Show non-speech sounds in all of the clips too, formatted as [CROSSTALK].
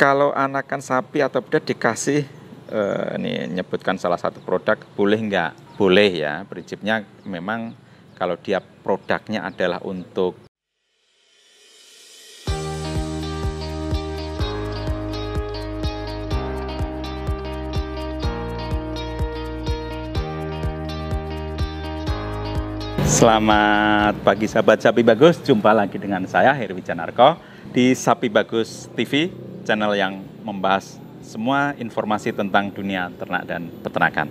kalau anakan sapi atau beda dikasih eh, ini nyebutkan salah satu produk boleh nggak? Boleh ya. Prinsipnya memang kalau dia produknya adalah untuk Selamat pagi sahabat Sapi Bagus, jumpa lagi dengan saya Herwi Janarko di Sapi Bagus TV channel yang membahas semua informasi tentang dunia ternak dan peternakan.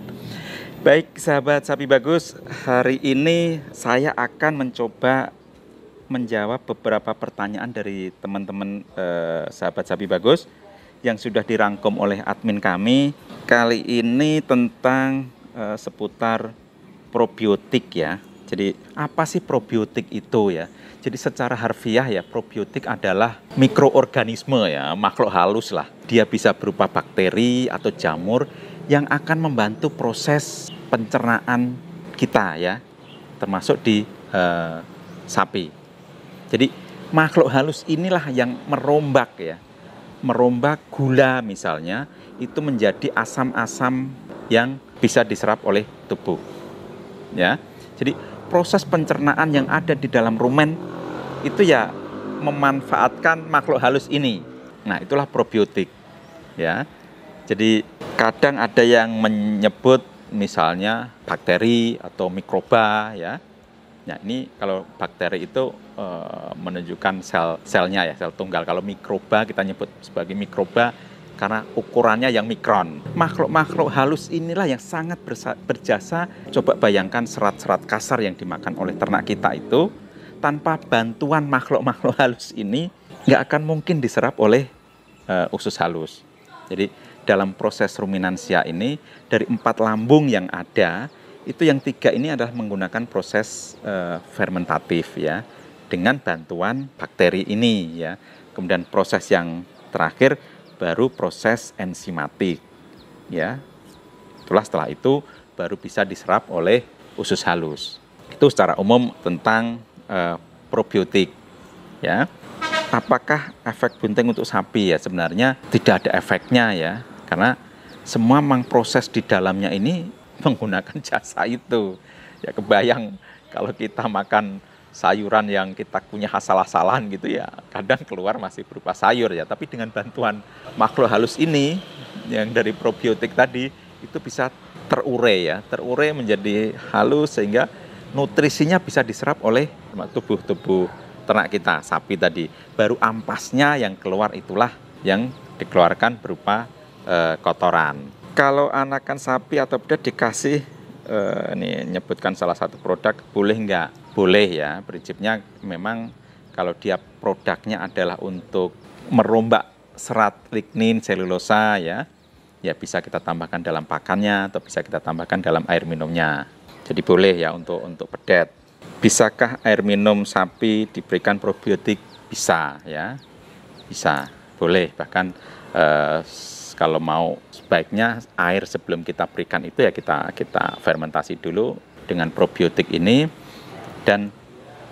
Baik, sahabat sapi bagus, hari ini saya akan mencoba menjawab beberapa pertanyaan dari teman-teman eh, sahabat sapi bagus yang sudah dirangkum oleh admin kami kali ini tentang eh, seputar probiotik ya jadi apa sih probiotik itu ya? Jadi secara harfiah ya probiotik adalah mikroorganisme ya, makhluk halus lah. Dia bisa berupa bakteri atau jamur yang akan membantu proses pencernaan kita ya, termasuk di uh, sapi. Jadi makhluk halus inilah yang merombak ya, merombak gula misalnya itu menjadi asam-asam yang bisa diserap oleh tubuh. Ya. Jadi proses pencernaan yang ada di dalam rumen itu ya memanfaatkan makhluk halus ini. Nah, itulah probiotik. Ya. Jadi kadang ada yang menyebut misalnya bakteri atau mikroba ya. Nah, ini kalau bakteri itu e, menunjukkan sel-selnya ya, sel tunggal. Kalau mikroba kita nyebut sebagai mikroba karena ukurannya yang mikron. Makhluk-makhluk halus inilah yang sangat berjasa. Coba bayangkan serat-serat kasar yang dimakan oleh ternak kita itu tanpa bantuan makhluk-makhluk halus ini nggak akan mungkin diserap oleh uh, usus halus. Jadi dalam proses ruminansia ini dari empat lambung yang ada itu yang tiga ini adalah menggunakan proses uh, fermentatif ya dengan bantuan bakteri ini ya. Kemudian proses yang terakhir baru proses enzimatik. Ya. Itulah setelah itu baru bisa diserap oleh usus halus. Itu secara umum tentang e, probiotik. Ya. Apakah efek bunting untuk sapi ya sebenarnya tidak ada efeknya ya karena semua memang proses di dalamnya ini menggunakan [LAUGHS] jasa itu. Ya kebayang kalau kita makan sayuran yang kita punya asal-asalan gitu ya kadang keluar masih berupa sayur ya tapi dengan bantuan makhluk halus ini yang dari probiotik tadi itu bisa terurai ya terurai menjadi halus sehingga nutrisinya bisa diserap oleh tubuh-tubuh ternak kita sapi tadi baru ampasnya yang keluar itulah yang dikeluarkan berupa e, kotoran kalau anakan sapi atau beda dikasih e, ini nyebutkan salah satu produk boleh nggak boleh ya prinsipnya memang kalau dia produknya adalah untuk merombak serat lignin selulosa ya ya bisa kita tambahkan dalam pakannya atau bisa kita tambahkan dalam air minumnya jadi boleh ya untuk untuk pedet bisakah air minum sapi diberikan probiotik bisa ya bisa boleh bahkan eh, kalau mau sebaiknya air sebelum kita berikan itu ya kita kita fermentasi dulu dengan probiotik ini dan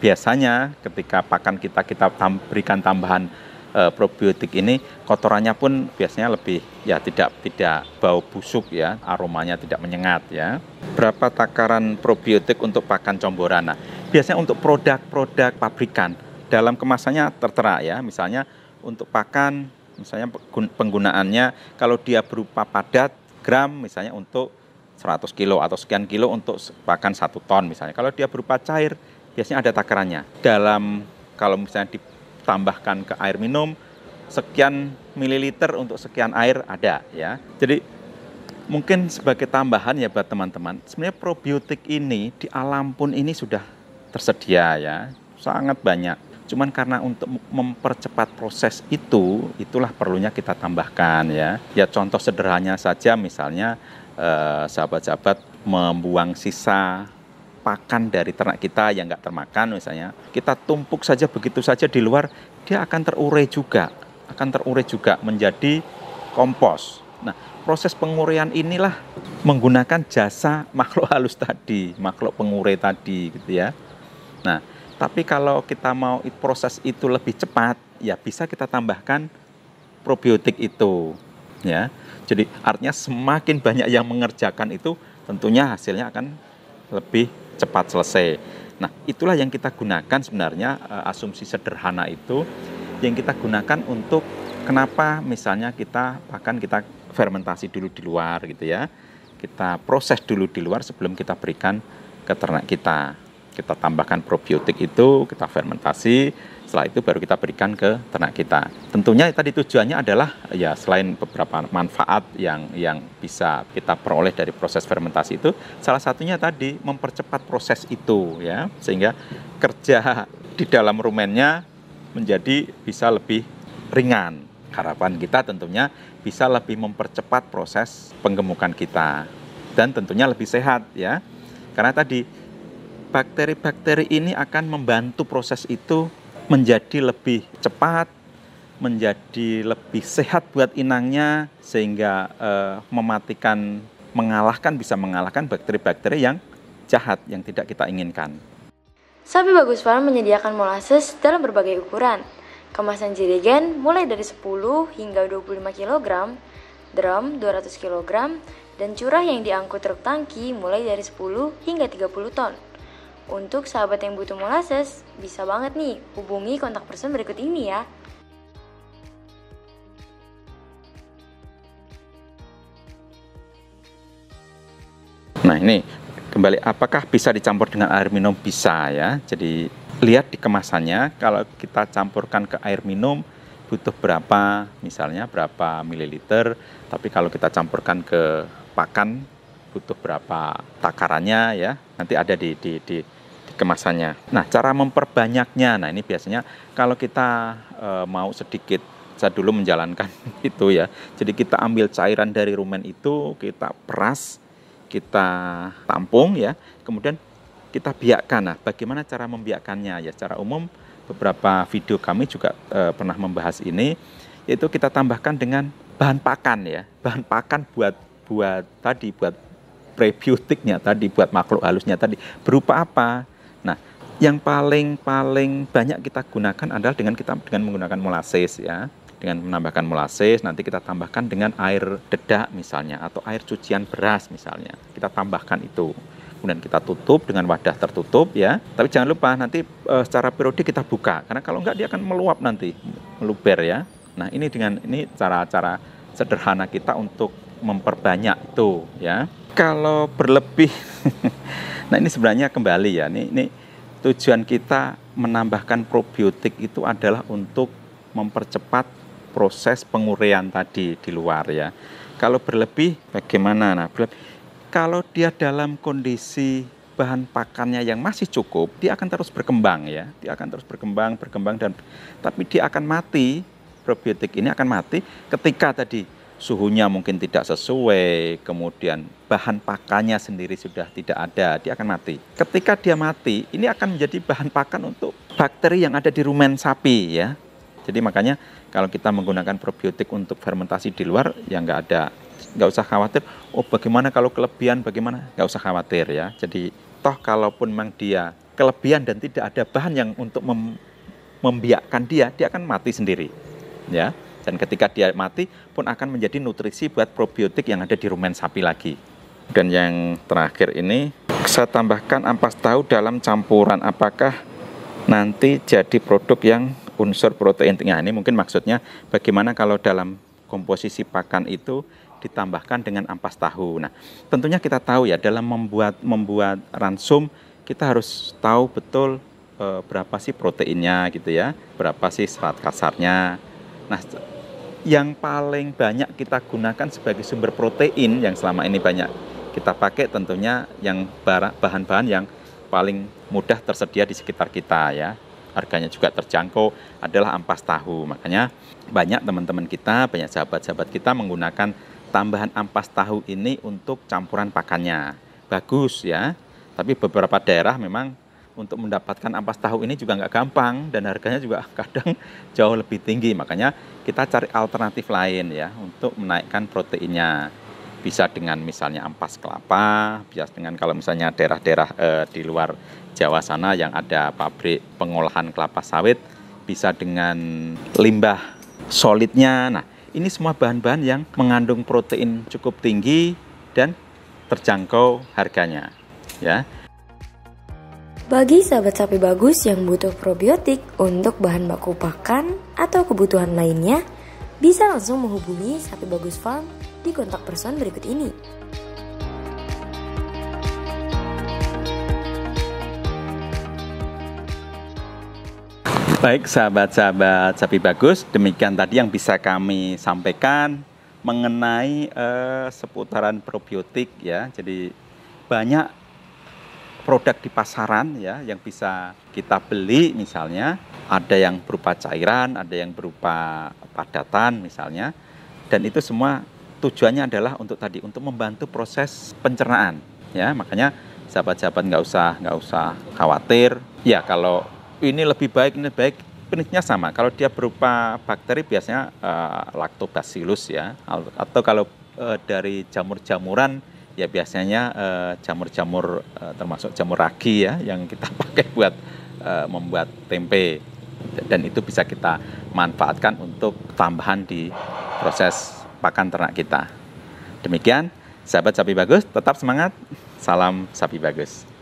biasanya ketika pakan kita kita tam, berikan tambahan e, probiotik ini kotorannya pun biasanya lebih ya tidak tidak bau busuk ya, aromanya tidak menyengat ya. Berapa takaran probiotik untuk pakan comborana? Biasanya untuk produk-produk pabrikan dalam kemasannya tertera ya, misalnya untuk pakan misalnya penggunaannya kalau dia berupa padat gram misalnya untuk 100 kilo atau sekian kilo untuk pakan satu ton misalnya. Kalau dia berupa cair, biasanya ada takarannya. Dalam kalau misalnya ditambahkan ke air minum, sekian mililiter untuk sekian air ada ya. Jadi mungkin sebagai tambahan ya buat teman-teman, sebenarnya probiotik ini di alam pun ini sudah tersedia ya, sangat banyak. Cuman karena untuk mempercepat proses itu, itulah perlunya kita tambahkan ya. Ya contoh sederhananya saja misalnya Eh, sahabat-sahabat membuang sisa pakan dari ternak kita yang nggak termakan misalnya kita tumpuk saja begitu saja di luar dia akan terurai juga akan terurai juga menjadi kompos nah proses penguraian inilah menggunakan jasa makhluk halus tadi makhluk pengurai tadi gitu ya nah tapi kalau kita mau proses itu lebih cepat ya bisa kita tambahkan probiotik itu ya. Jadi artinya semakin banyak yang mengerjakan itu tentunya hasilnya akan lebih cepat selesai. Nah, itulah yang kita gunakan sebenarnya eh, asumsi sederhana itu yang kita gunakan untuk kenapa misalnya kita bahkan kita fermentasi dulu di luar gitu ya. Kita proses dulu di luar sebelum kita berikan ke ternak kita. Kita tambahkan probiotik itu, kita fermentasi, setelah itu baru kita berikan ke ternak kita. Tentunya tadi tujuannya adalah ya selain beberapa manfaat yang yang bisa kita peroleh dari proses fermentasi itu, salah satunya tadi mempercepat proses itu ya sehingga kerja di dalam rumennya menjadi bisa lebih ringan. Harapan kita tentunya bisa lebih mempercepat proses penggemukan kita dan tentunya lebih sehat ya. Karena tadi bakteri-bakteri ini akan membantu proses itu menjadi lebih cepat, menjadi lebih sehat buat inangnya sehingga uh, mematikan mengalahkan bisa mengalahkan bakteri-bakteri yang jahat yang tidak kita inginkan. Sapi Bagus Farm menyediakan molases dalam berbagai ukuran. Kemasan jerigen mulai dari 10 hingga 25 kg, drum 200 kg, dan curah yang diangkut truk tangki mulai dari 10 hingga 30 ton. Untuk sahabat yang butuh molasses, bisa banget nih hubungi kontak person berikut ini ya. Nah ini kembali apakah bisa dicampur dengan air minum bisa ya. Jadi lihat di kemasannya kalau kita campurkan ke air minum butuh berapa misalnya berapa mililiter tapi kalau kita campurkan ke pakan butuh berapa takarannya ya nanti ada di di, di kemasannya. Nah, cara memperbanyaknya, nah ini biasanya kalau kita e, mau sedikit, saya dulu menjalankan [LAUGHS] itu ya. Jadi kita ambil cairan dari rumen itu, kita peras, kita tampung ya, kemudian kita biakkan. Nah, bagaimana cara membiakkannya ya? Secara umum beberapa video kami juga e, pernah membahas ini, yaitu kita tambahkan dengan bahan pakan ya, bahan pakan buat buat tadi buat prebiotiknya tadi buat makhluk halusnya tadi berupa apa Nah, yang paling paling banyak kita gunakan adalah dengan kita dengan menggunakan molasses ya dengan menambahkan molasses nanti kita tambahkan dengan air dedak misalnya atau air cucian beras misalnya kita tambahkan itu kemudian kita tutup dengan wadah tertutup ya tapi jangan lupa nanti e, secara periodik kita buka karena kalau enggak dia akan meluap nanti meluber ya nah ini dengan ini cara-cara sederhana kita untuk memperbanyak itu ya. Kalau berlebih, [LAUGHS] nah ini sebenarnya kembali ya, ini, ini tujuan kita menambahkan probiotik itu adalah untuk mempercepat proses penguraian tadi di luar ya. Kalau berlebih bagaimana? Nah, berlebih, kalau dia dalam kondisi bahan pakannya yang masih cukup, dia akan terus berkembang ya. Dia akan terus berkembang, berkembang dan tapi dia akan mati. Probiotik ini akan mati ketika tadi suhunya mungkin tidak sesuai, kemudian bahan pakannya sendiri sudah tidak ada, dia akan mati. Ketika dia mati, ini akan menjadi bahan pakan untuk bakteri yang ada di rumen sapi ya. Jadi makanya kalau kita menggunakan probiotik untuk fermentasi di luar, ya nggak ada, nggak usah khawatir. Oh bagaimana kalau kelebihan, bagaimana? Nggak usah khawatir ya. Jadi toh kalaupun memang dia kelebihan dan tidak ada bahan yang untuk mem membiakkan dia, dia akan mati sendiri. Ya, dan ketika dia mati pun akan menjadi nutrisi buat probiotik yang ada di rumen sapi lagi. Dan yang terakhir ini saya tambahkan ampas tahu dalam campuran apakah nanti jadi produk yang unsur protein Nah, Ini mungkin maksudnya bagaimana kalau dalam komposisi pakan itu ditambahkan dengan ampas tahu. Nah, tentunya kita tahu ya dalam membuat membuat ransum kita harus tahu betul e, berapa sih proteinnya gitu ya, berapa sih serat kasarnya. Nah, yang paling banyak kita gunakan sebagai sumber protein yang selama ini banyak kita pakai tentunya yang bahan-bahan yang paling mudah tersedia di sekitar kita ya harganya juga terjangkau adalah ampas tahu makanya banyak teman-teman kita banyak sahabat-sahabat kita menggunakan tambahan ampas tahu ini untuk campuran pakannya bagus ya tapi beberapa daerah memang untuk mendapatkan ampas tahu ini juga nggak gampang dan harganya juga [LAUGHS] kadang jauh lebih tinggi. Makanya kita cari alternatif lain ya untuk menaikkan proteinnya. Bisa dengan misalnya ampas kelapa, bisa dengan kalau misalnya daerah-daerah eh, di luar Jawa sana yang ada pabrik pengolahan kelapa sawit, bisa dengan limbah solidnya. Nah, ini semua bahan-bahan yang mengandung protein cukup tinggi dan terjangkau harganya. Ya, bagi sahabat sapi bagus yang butuh probiotik untuk bahan baku pakan atau kebutuhan lainnya, bisa langsung menghubungi Sapi Bagus Farm di kontak person berikut ini. Baik sahabat-sahabat sapi bagus, demikian tadi yang bisa kami sampaikan mengenai eh, seputaran probiotik ya. Jadi banyak produk di pasaran ya yang bisa kita beli misalnya ada yang berupa cairan, ada yang berupa padatan misalnya dan itu semua tujuannya adalah untuk tadi untuk membantu proses pencernaan ya makanya sahabat-sahabat nggak usah nggak usah khawatir ya kalau ini lebih baik ini lebih baik jenisnya sama kalau dia berupa bakteri biasanya uh, lactobacillus ya atau kalau uh, dari jamur-jamuran ya biasanya eh, jamur-jamur e, termasuk jamur ragi ya yang kita [LAUGHS] pakai buat e, membuat tempe dan itu bisa kita manfaatkan untuk tambahan di proses pakan ternak kita. Demikian, sahabat sapi bagus, tetap semangat. Salam sapi bagus.